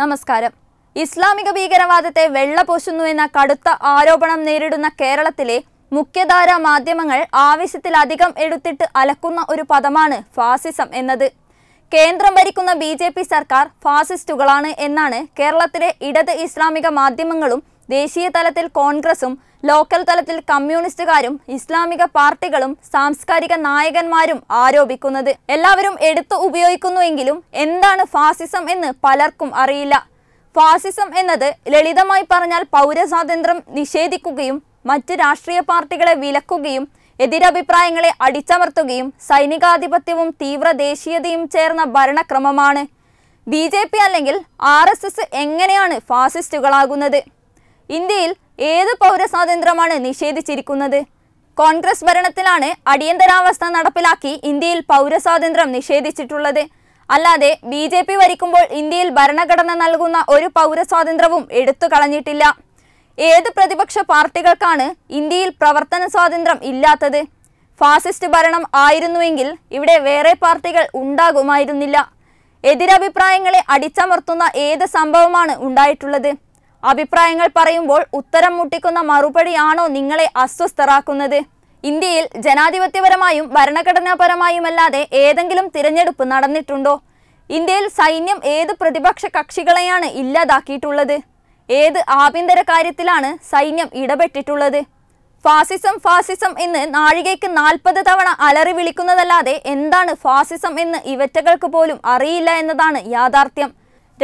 നമസ്കാരം ഇസ്ലാമിക ഭീകരവാദത്തെ വെള്ളപൂശുന്നു എന്ന കടുത്ത ആരോപണം നേരിടുന്ന കേരളത്തിലെ മുഖ്യധാര മാധ്യമങ്ങൾ ആവശ്യത്തിലധികം എടുത്തിട്ട് അലക്കുന്ന ഒരു പദമാണ് ഫാസിസം എന്നത് കേന്ദ്രം ഭരിക്കുന്ന ബി സർക്കാർ ഫാസിസ്റ്റുകളാണ് എന്നാണ് കേരളത്തിലെ ഇടത് ഇസ്ലാമിക മാധ്യമങ്ങളും ദേശീയ തലത്തിൽ കോൺഗ്രസും ലോക്കൽ തലത്തിൽ കമ്മ്യൂണിസ്റ്റുകാരും ഇസ്ലാമിക പാർട്ടികളും സാംസ്കാരിക നായകന്മാരും ആരോപിക്കുന്നത് എല്ലാവരും എടുത്തു ഉപയോഗിക്കുന്നുവെങ്കിലും എന്താണ് ഫാസിസം എന്ന് പലർക്കും അറിയില്ല ഫാസിസം എന്നത് ലളിതമായി പറഞ്ഞാൽ പൗരസ്വാതന്ത്ര്യം നിഷേധിക്കുകയും മറ്റ് രാഷ്ട്രീയ പാർട്ടികളെ വിലക്കുകയും എതിരഭിപ്രായങ്ങളെ അടിച്ചമർത്തുകയും സൈനികാധിപത്യവും തീവ്ര ദേശീയതയും ചേർന്ന ഭരണക്രമമാണ് ബി അല്ലെങ്കിൽ ആർ എങ്ങനെയാണ് ഫാസിസ്റ്റുകളാകുന്നത് ഇന്ത്യയിൽ ഏത് പൗരസ്വാതന്ത്ര്യമാണ് നിഷേധിച്ചിരിക്കുന്നത് കോൺഗ്രസ് ഭരണത്തിലാണ് അടിയന്തരാവസ്ഥ നടപ്പിലാക്കി ഇന്ത്യയിൽ പൗരസ്വാതന്ത്ര്യം നിഷേധിച്ചിട്ടുള്ളത് അല്ലാതെ ബി ജെ പി വരിക്കുമ്പോൾ ഇന്ത്യയിൽ ഭരണഘടന നൽകുന്ന ഒരു പൗരസ്വാതന്ത്ര്യവും എടുത്തു കളഞ്ഞിട്ടില്ല ഏത് പ്രതിപക്ഷ പാർട്ടികൾക്കാണ് ഇന്ത്യയിൽ പ്രവർത്തന സ്വാതന്ത്ര്യം ഇല്ലാത്തത് ഫാസിസ്റ്റ് ഭരണം ആയിരുന്നുവെങ്കിൽ ഇവിടെ വേറെ പാർട്ടികൾ ഉണ്ടാകുമായിരുന്നില്ല എതിരഭിപ്രായങ്ങളെ അടിച്ചമർത്തുന്ന ഏത് സംഭവമാണ് ഉണ്ടായിട്ടുള്ളത് അഭിപ്രായങ്ങൾ പറയുമ്പോൾ ഉത്തരം മുട്ടിക്കുന്ന മറുപടിയാണോ നിങ്ങളെ അസ്വസ്ഥരാക്കുന്നത് ഇന്ത്യയിൽ ജനാധിപത്യപരമായും ഭരണഘടനാപരമായുമല്ലാതെ ഏതെങ്കിലും തിരഞ്ഞെടുപ്പ് നടന്നിട്ടുണ്ടോ ഇന്ത്യയിൽ സൈന്യം ഏത് പ്രതിപക്ഷ കക്ഷികളെയാണ് ഇല്ലാതാക്കിയിട്ടുള്ളത് ഏത് ആഭ്യന്തര കാര്യത്തിലാണ് സൈന്യം ഇടപെട്ടിട്ടുള്ളത് ഫാസിസം ഫാസിസം എന്ന് നാഴികയ്ക്ക് നാൽപ്പത് തവണ അലറി വിളിക്കുന്നതല്ലാതെ എന്താണ് ഫാസിസം എന്ന് ഇവറ്റകൾക്ക് പോലും അറിയില്ല എന്നതാണ് യാഥാർത്ഥ്യം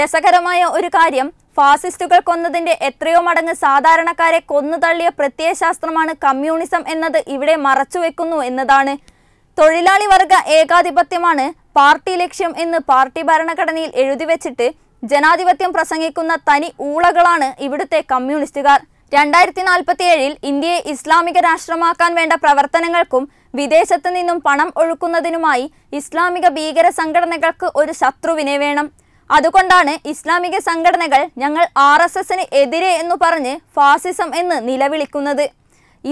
രസകരമായ ഒരു കാര്യം ഫാസിസ്റ്റുകൾ കൊന്നതിന്റെ എത്രയോ മടങ്ങ് സാധാരണക്കാരെ കൊന്നുതള്ളിയ പ്രത്യയശാസ്ത്രമാണ് കമ്മ്യൂണിസം എന്നത് ഇവിടെ മറച്ചുവെക്കുന്നു എന്നതാണ് തൊഴിലാളി വർഗ ഏകാധിപത്യമാണ് പാർട്ടി ലക്ഷ്യം എന്ന് പാർട്ടി ഭരണഘടനയിൽ എഴുതിവെച്ചിട്ട് ജനാധിപത്യം പ്രസംഗിക്കുന്ന തനി ഊളകളാണ് ഇവിടുത്തെ കമ്മ്യൂണിസ്റ്റുകാർ രണ്ടായിരത്തി ഏഴിൽ ഇന്ത്യയെ ഇസ്ലാമിക രാഷ്ട്രമാക്കാൻ വേണ്ട പ്രവർത്തനങ്ങൾക്കും വിദേശത്തു നിന്നും പണം ഒഴുക്കുന്നതിനുമായി ഇസ്ലാമിക ഭീകര സംഘടനകൾക്ക് ഒരു ശത്രുവിനെ വേണം അതുകൊണ്ടാണ് ഇസ്ലാമിക സംഘടനകൾ ഞങ്ങൾ ആർ എസ് എസിന് എതിരെ എന്നു പറഞ്ഞ് ഫാസിസം എന്ന് നിലവിളിക്കുന്നത്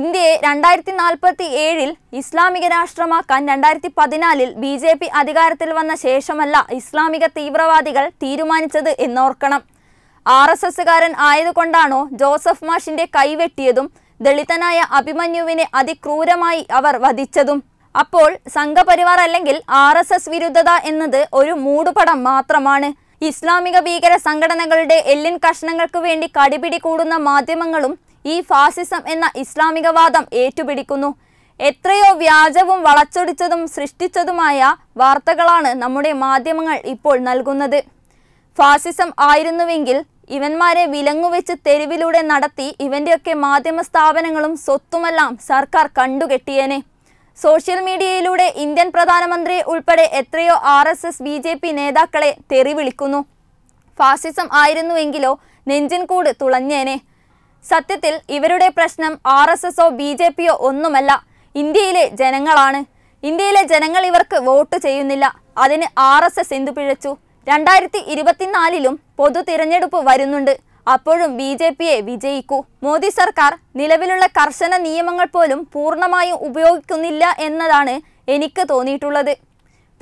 ഇന്ത്യയെ രണ്ടായിരത്തി നാൽപ്പത്തി ഏഴിൽ ഇസ്ലാമിക രാഷ്ട്രമാക്കാൻ രണ്ടായിരത്തി പതിനാലിൽ ബി ജെ പി അധികാരത്തിൽ വന്ന ശേഷമല്ല ഇസ്ലാമിക തീവ്രവാദികൾ തീരുമാനിച്ചത് എന്നോർക്കണം ആർ എസ് എസ്സുകാരൻ ആയതുകൊണ്ടാണോ ജോസഫ് മാഷിന്റെ കൈവെട്ടിയതും ദളിതനായ അഭിമന്യുവിനെ അതിക്രൂരമായി അവർ വധിച്ചതും അപ്പോൾ സംഘപരിവാർ അല്ലെങ്കിൽ ആർ വിരുദ്ധത എന്നത് ഒരു മൂടുപടം മാത്രമാണ് ഇസ്ലാമിക ഭീകര സംഘടനകളുടെ എല്ലിൻ കഷ്ണങ്ങൾക്ക് വേണ്ടി കടിപിടി കൂടുന്ന മാധ്യമങ്ങളും ഈ ഫാസിസം എന്ന ഇസ്ലാമികവാദം ഏറ്റുപിടിക്കുന്നു എത്രയോ വ്യാജവും വളച്ചൊടിച്ചതും സൃഷ്ടിച്ചതുമായ വാർത്തകളാണ് നമ്മുടെ മാധ്യമങ്ങൾ ഇപ്പോൾ നൽകുന്നത് ഫാസിസം ആയിരുന്നുവെങ്കിൽ ഇവന്മാരെ വിലങ്ങുവെച്ച് തെരുവിലൂടെ നടത്തി ഇവൻ്റെയൊക്കെ മാധ്യമ സ്ഥാപനങ്ങളും സ്വത്തുമെല്ലാം സർക്കാർ കണ്ടുകെട്ടിയേനെ സോഷ്യൽ മീഡിയയിലൂടെ ഇന്ത്യൻ പ്രധാനമന്ത്രി ഉൾപ്പെടെ എത്രയോ R S S B J P നേതാക്കളെ തെറിവിളിക്കുന്നു ഫാസിസം ആയിരുന്നുവെങ്കിലോ നെഞ്ചിൻ കൂട് തുളഞ്ഞേനെ സത്യത്തിൽ ഇവരുടെ പ്രശ്നം ആർ എസ് എസോ ബി ജെ പിയോ ഒന്നുമല്ല ഇന്ത്യയിലെ ജനങ്ങളാണ് ഇന്ത്യയിലെ ജനങ്ങൾ ഇവർക്ക് വോട്ട് ചെയ്യുന്നില്ല അതിന് ആർ എസ് എസ് എന്തു പിഴച്ചു രണ്ടായിരത്തി ഇരുപത്തിനാലിലും പൊതു തിരഞ്ഞെടുപ്പ് വരുന്നുണ്ട് അപ്പോഴും ബി ജെ പിയെ വിജയിക്കൂ മോദി സർക്കാർ നിലവിലുള്ള കർശന നിയമങ്ങൾ പോലും പൂർണ്ണമായും ഉപയോഗിക്കുന്നില്ല എന്നതാണ് എനിക്ക് തോന്നിയിട്ടുള്ളത്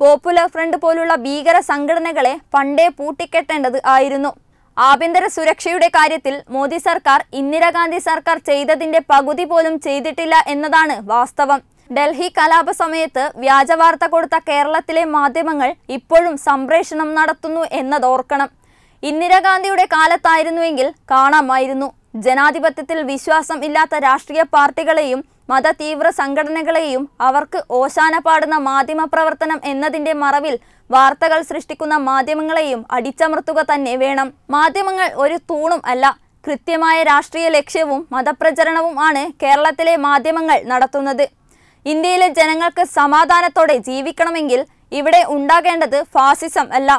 പോപ്പുലർ ഫ്രണ്ട് പോലുള്ള ഭീകര സംഘടനകളെ പണ്ടേ പൂട്ടിക്കെട്ടേണ്ടത് ആയിരുന്നു ആഭ്യന്തര സുരക്ഷയുടെ കാര്യത്തിൽ മോദി സർക്കാർ ഇന്ദിരാഗാന്ധി സർക്കാർ ചെയ്തതിന്റെ പകുതി പോലും ചെയ്തിട്ടില്ല എന്നതാണ് വാസ്തവം ഡൽഹി കലാപ സമയത്ത് വ്യാജവാർത്ത കൊടുത്ത കേരളത്തിലെ മാധ്യമങ്ങൾ ഇപ്പോഴും സംപ്രേഷണം നടത്തുന്നു എന്നതോർക്കണം ഇന്ദിരാഗാന്ധിയുടെ കാലത്തായിരുന്നുവെങ്കിൽ കാണാമായിരുന്നു ജനാധിപത്യത്തിൽ വിശ്വാസം ഇല്ലാത്ത രാഷ്ട്രീയ പാർട്ടികളെയും മത തീവ്ര സംഘടനകളെയും അവർക്ക് ഓശാന പാടുന്ന പ്രവർത്തനം എന്നതിൻ്റെ മറവിൽ വാർത്തകൾ സൃഷ്ടിക്കുന്ന മാധ്യമങ്ങളെയും അടിച്ചമർത്തുക തന്നെ വേണം മാധ്യമങ്ങൾ ഒരു തൂണും അല്ല കൃത്യമായ രാഷ്ട്രീയ ലക്ഷ്യവും മതപ്രചരണവും ആണ് കേരളത്തിലെ മാധ്യമങ്ങൾ നടത്തുന്നത് ഇന്ത്യയിലെ ജനങ്ങൾക്ക് സമാധാനത്തോടെ ജീവിക്കണമെങ്കിൽ ഇവിടെ ഉണ്ടാകേണ്ടത് ഫാസിസം അല്ല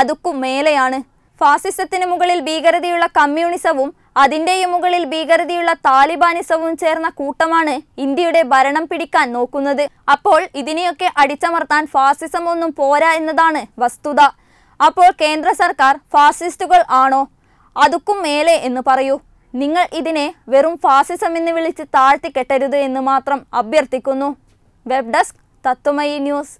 അതുക്കും മേലെയാണ് ഫാസിസത്തിന് മുകളിൽ ഭീകരതയുള്ള കമ്മ്യൂണിസവും അതിൻ്റെയും മുകളിൽ ഭീകരതയുള്ള താലിബാനിസവും ചേർന്ന കൂട്ടമാണ് ഇന്ത്യയുടെ ഭരണം പിടിക്കാൻ നോക്കുന്നത് അപ്പോൾ ഇതിനെയൊക്കെ അടിച്ചമർത്താൻ ഫാസിസം ഒന്നും പോരാ എന്നതാണ് വസ്തുത അപ്പോൾ കേന്ദ്ര സർക്കാർ ഫാസിസ്റ്റുകൾ ആണോ അതുക്കും മേലെ എന്ന് പറയൂ നിങ്ങൾ ഇതിനെ വെറും ഫാസിസം എന്ന് വിളിച്ച് താഴ്ത്തിക്കെട്ടരുത് എന്ന് മാത്രം അഭ്യർത്ഥിക്കുന്നു വെബ് ഡെസ്ക് തത്വമയി ന്യൂസ്